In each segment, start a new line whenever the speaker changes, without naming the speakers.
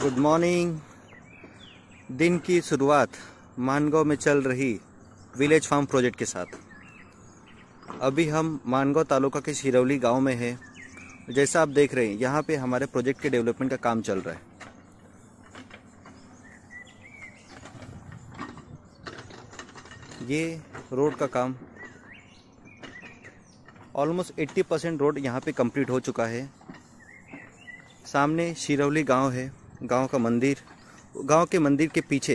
good morning दिन की शुरुआत मानगांव में चल रही विलेज फार्म प्रोजेक्ट के साथ अभी हम मानगांव तालुका के शिरौली गांव में हैं जैसा आप देख रहे हैं यहाँ पे हमारे प्रोजेक्ट के डेवलपमेंट का काम चल रहा है ये रोड का काम ऑलमोस्ट 80 परसेंट रोड यहाँ पे कंप्लीट हो चुका है सामने शिरौली गांव है गांव का मंदिर गांव के मंदिर के पीछे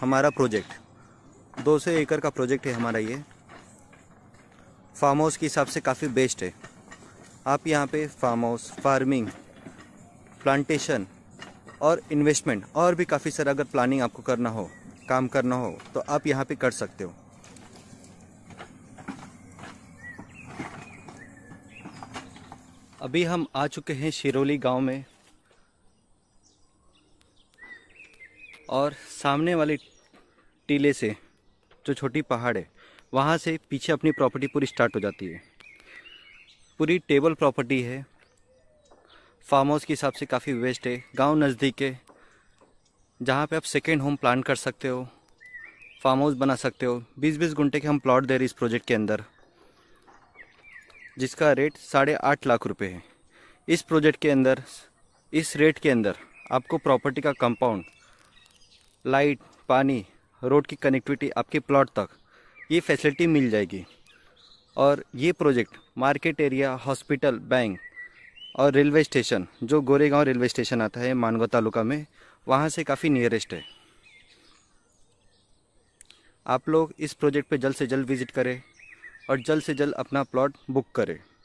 हमारा प्रोजेक्ट दो सौ एकड़ का प्रोजेक्ट है हमारा ये फार्म हाउस के हिसाब से काफ़ी बेस्ट है आप यहाँ पे फार्म हाउस फार्मिंग प्लांटेशन और इन्वेस्टमेंट और भी काफ़ी सारा अगर प्लानिंग आपको करना हो काम करना हो तो आप यहाँ पे कर सकते हो अभी हम आ चुके हैं शिरोली गांव में और सामने वाले टीले से जो छोटी पहाड़ है वहाँ से पीछे अपनी प्रॉपर्टी पूरी स्टार्ट हो जाती है पूरी टेबल प्रॉपर्टी है फार्म हाउस के हिसाब से काफ़ी वेस्ट है गांव नज़दीक है जहाँ पे आप सेकेंड होम प्लान कर सकते हो फार्म हाउस बना सकते हो बीस बीस घंटे के हम प्लॉट दे रहे इस प्रोजेक्ट के अंदर जिसका रेट साढ़े आठ लाख रुपए है इस प्रोजेक्ट के अंदर इस रेट के अंदर आपको प्रॉपर्टी का कंपाउंड लाइट पानी रोड की कनेक्टिविटी आपके प्लॉट तक ये फैसिलिटी मिल जाएगी और ये project market area hospital bank और रेलवे स्टेशन जो गोरेगांव रेलवे स्टेशन आता है मानगो तालुका में वहाँ से काफ़ी नियरेस्ट है आप लोग इस प्रोजेक्ट पे जल्द से जल्द विज़िट करें और जल्द से जल्द अपना प्लॉट बुक करें